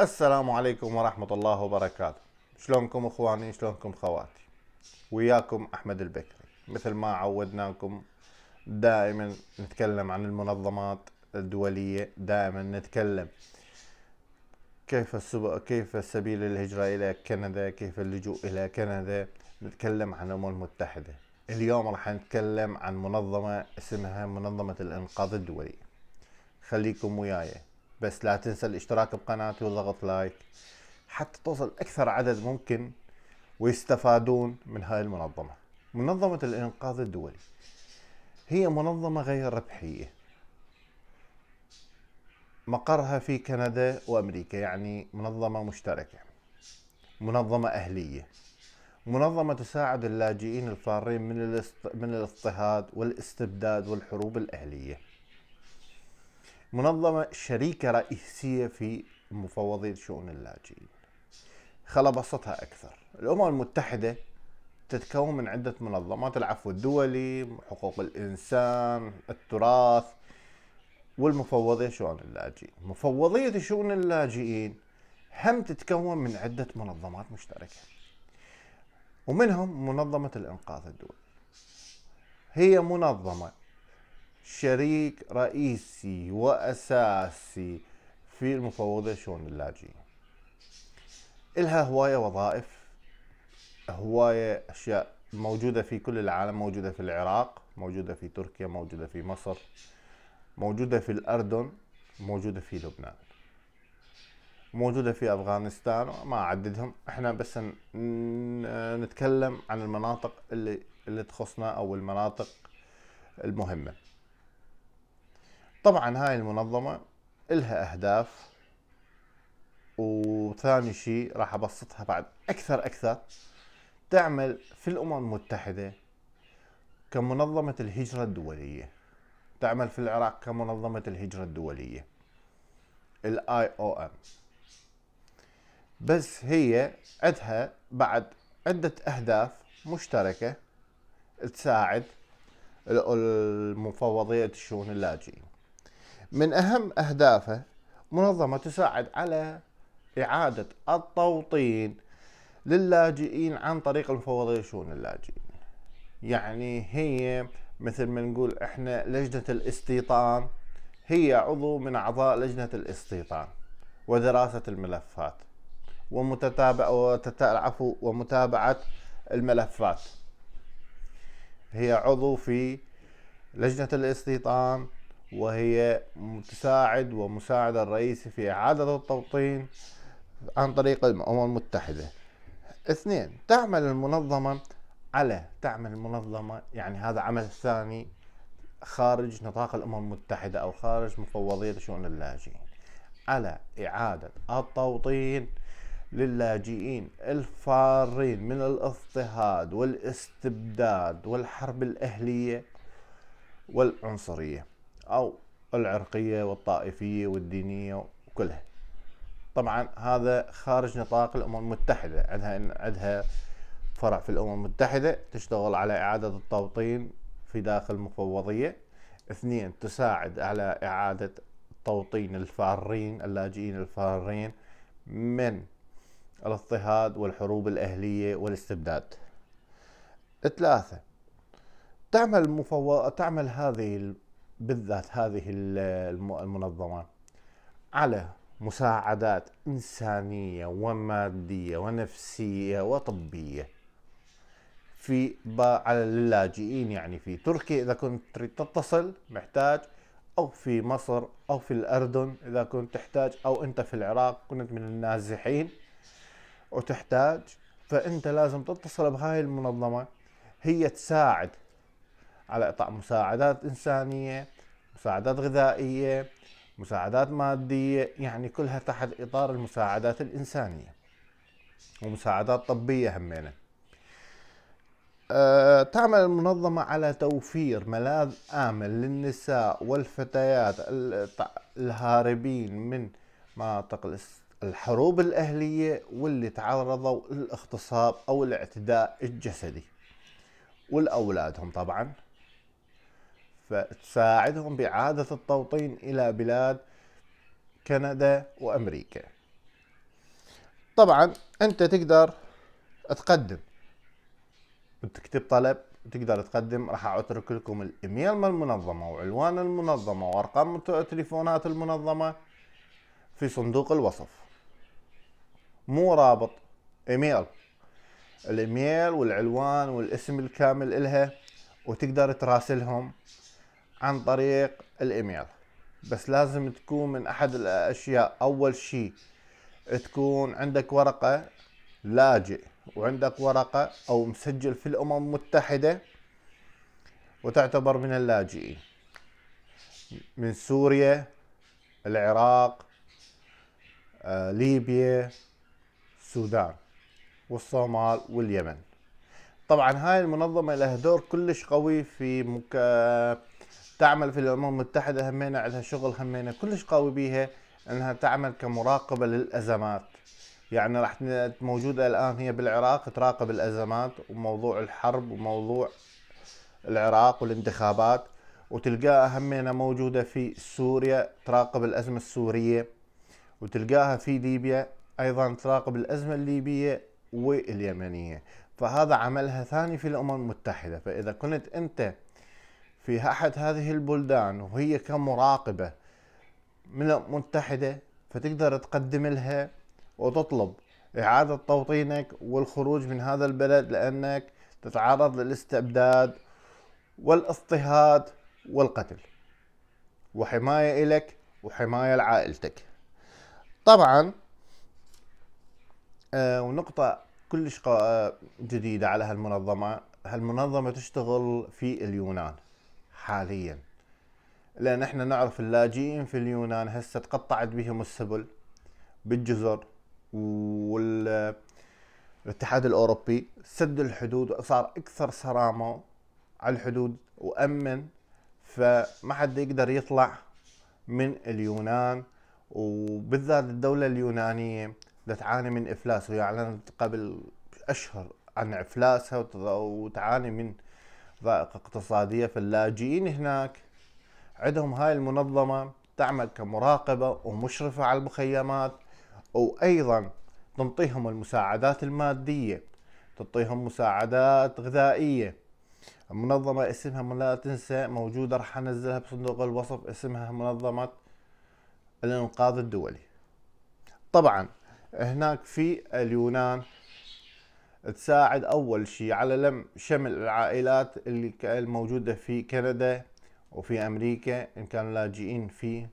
السلام عليكم ورحمة الله وبركاته شلونكم اخواني شلونكم خواتي وياكم احمد البكري مثل ما عودناكم دائما نتكلم عن المنظمات الدولية دائما نتكلم كيف كيف سبيل الهجرة إلى كندا كيف اللجوء إلى كندا نتكلم عن الأمم المتحدة اليوم راح نتكلم عن منظمة اسمها منظمة الإنقاذ الدولي خليكم وياي بس لا تنسى الاشتراك بقناتي والضغط لايك حتى توصل أكثر عدد ممكن ويستفادون من هاي المنظمة منظمة الإنقاذ الدولي هي منظمة غير ربحية مقرها في كندا وأمريكا يعني منظمة مشتركة منظمة أهلية منظمة تساعد اللاجئين الفارين من الاضطهاد والاستبداد والحروب الأهلية منظمة شريكة رئيسية في مفوضية شؤون اللاجئين خلبصتها أكثر الأمم المتحدة تتكون من عدة منظمات العفو الدولي حقوق الإنسان التراث والمفوضية شؤون اللاجئين مفوضية شؤون اللاجئين هم تتكون من عدة منظمات مشتركة ومنهم منظمة الإنقاذ الدولي هي منظمة شريك رئيسي وأساسي في المفوضة شؤون اللاجئين إلها هواية وظائف هواية أشياء موجودة في كل العالم موجودة في العراق موجودة في تركيا موجودة في مصر موجودة في الأردن موجودة في لبنان موجودة في أفغانستان وما أعددهم احنا بس نتكلم عن المناطق اللي اللي تخصنا أو المناطق المهمة طبعا هاي المنظمة إلها أهداف وثاني شيء راح أبسطها بعد أكثر أكثر تعمل في الأمم المتحدة كمنظمة الهجرة الدولية تعمل في العراق كمنظمة الهجرة الدولية الاي او ام بس هي عندها بعد عدة أهداف مشتركة تساعد المفوضية الشؤون اللاجئين من أهم أهدافه منظمة تساعد على إعادة التوطين للاجئين عن طريق المفوضية شؤون اللاجئين يعني هي مثل ما نقول احنا لجنة الاستيطان هي عضو من أعضاء لجنة الاستيطان ودراسة الملفات ومتتابع وتتعفو ومتابعة الملفات هي عضو في لجنة الاستيطان وهي تساعد ومساعد الرئيسي في إعادة التوطين عن طريق الأمم المتحدة اثنين تعمل المنظمة على تعمل المنظمة يعني هذا عمل ثاني خارج نطاق الأمم المتحدة أو خارج مفوضية شؤون اللاجئين على إعادة التوطين للاجئين الفارين من الاضطهاد والاستبداد والحرب الأهلية والعنصرية أو العرقية والطائفية والدينية وكلها طبعا هذا خارج نطاق الأمم المتحدة عندها عندها فرع في الأمم المتحدة تشتغل على إعادة التوطين في داخل المفوضية اثنين تساعد على إعادة توطين الفارين اللاجئين الفارين من الاضطهاد والحروب الأهلية والاستبداد ثلاثة تعمل مفو... تعمل هذه بالذات هذه المنظمه على مساعدات انسانيه وماديه ونفسيه وطبيه في على اللاجئين يعني في تركيا اذا كنت تريد تتصل محتاج او في مصر او في الاردن اذا كنت تحتاج او انت في العراق كنت من النازحين وتحتاج فانت لازم تتصل بهاي المنظمه هي تساعد على إعطاء مساعدات إنسانية مساعدات غذائية مساعدات مادية يعني كلها تحت إطار المساعدات الإنسانية ومساعدات طبية همينة آه، تعمل المنظمة على توفير ملاذ آمن للنساء والفتيات الهاربين من مناطق الحروب الأهلية واللي تعرضوا للاغتصاب أو الاعتداء الجسدي والأولادهم طبعاً فتساعدهم بإعادة التوطين إلى بلاد كندا وأمريكا طبعا أنت تقدر تقدم تكتب طلب تقدر تقدم راح اترك لكم الايميل من المنظمه وعنوان المنظمه وارقام تليفونات المنظمه في صندوق الوصف مو رابط ايميل الايميل والعنوان والاسم الكامل الها وتقدر تراسلهم عن طريق الايميل بس لازم تكون من احد الاشياء اول شيء تكون عندك ورقه لاجئ وعندك ورقه او مسجل في الامم المتحده وتعتبر من اللاجئين من سوريا العراق آه، ليبيا السودان والصومال واليمن طبعا هاي المنظمة لها دور كلش قوي في مك... تعمل في الامم المتحده همينه عندها شغل همينه كلش قوي بيها انها تعمل كمراقبه للازمات يعني راح موجوده الان هي بالعراق تراقب الازمات وموضوع الحرب وموضوع العراق والانتخابات وتلقاها همينة موجودة في سوريا تراقب الأزمة السورية وتلقاها في ليبيا أيضا تراقب الأزمة الليبية واليمنية فهذا عملها ثاني في الأمم المتحدة فإذا كنت أنت في أحد هذه البلدان وهي كمراقبة من المتحدة فتقدر تقدم لها وتطلب إعادة توطينك والخروج من هذا البلد لأنك تتعرض للاستبداد والاضطهاد والقتل وحماية إلك وحماية لعائلتك طبعا آه ونقطة كلش جديدة على هالمنظمة هالمنظمة تشتغل في اليونان حاليا لأن احنا نعرف اللاجئين في اليونان هسه تقطعت بهم السبل بالجزر والاتحاد الأوروبي سد الحدود وصار أكثر صرامة على الحدود وأمن فما حد يقدر يطلع من اليونان وبالذات الدولة اليونانية تعاني من إفلاس وهي أعلنت قبل أشهر عن إفلاسها وتعاني من ضائقة اقتصادية فاللاجئين هناك عندهم هاي المنظمة تعمل كمراقبة ومشرفة على المخيمات وأيضا تنطيهم المساعدات المادية تعطيهم مساعدات غذائية منظمة اسمها لا تنسى موجودة راح انزلها بصندوق الوصف اسمها منظمة الانقاذ الدولي طبعا هناك في اليونان تساعد أول شيء على لم شمل العائلات اللي الموجودة في كندا وفي أمريكا إن كانوا لاجئين في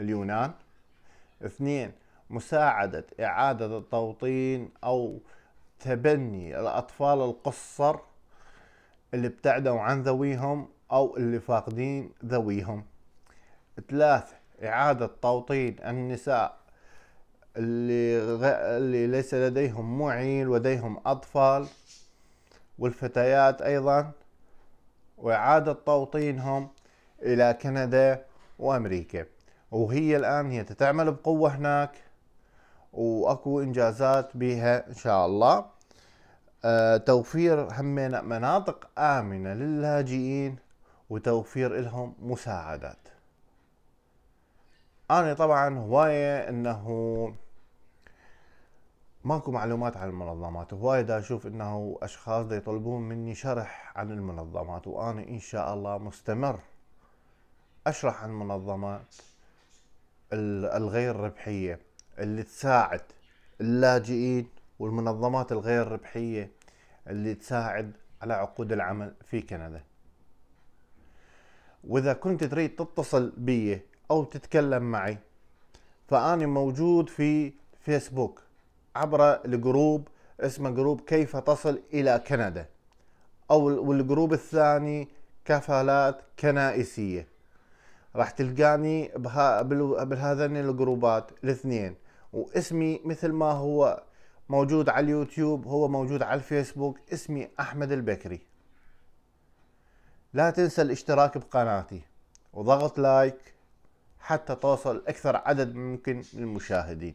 اليونان اثنين مساعدة إعادة التوطين أو تبني الأطفال القصر اللي ابتعدوا عن ذويهم أو اللي فاقدين ذويهم ثلاثة إعادة توطين النساء اللي, غ... اللي ليس لديهم معيل لديهم أطفال والفتيات أيضا وإعادة توطينهم إلى كندا وأمريكا وهي الآن هي تعمل بقوة هناك وأكو إنجازات بها إن شاء الله أه توفير همين مناطق آمنة للاجئين وتوفير لهم مساعدات أنا طبعا هواية أنه ماكو معلومات عن المنظمات دا اشوف انه اشخاص دا يطلبون مني شرح عن المنظمات وانا ان شاء الله مستمر اشرح عن المنظمات الغير ربحية اللي تساعد اللاجئين والمنظمات الغير ربحية اللي تساعد على عقود العمل في كندا واذا كنت تريد تتصل بي او تتكلم معي فاني موجود في فيسبوك عبر الجروب اسمه جروب كيف تصل إلى كندا أو والجروب الثاني كفالات كنائسية راح تلقاني بها بهذين الجروبات الاثنين واسمي مثل ما هو موجود على اليوتيوب هو موجود على الفيسبوك اسمي أحمد البكري لا تنسى الاشتراك بقناتي وضغط لايك حتى توصل أكثر عدد ممكن من المشاهدين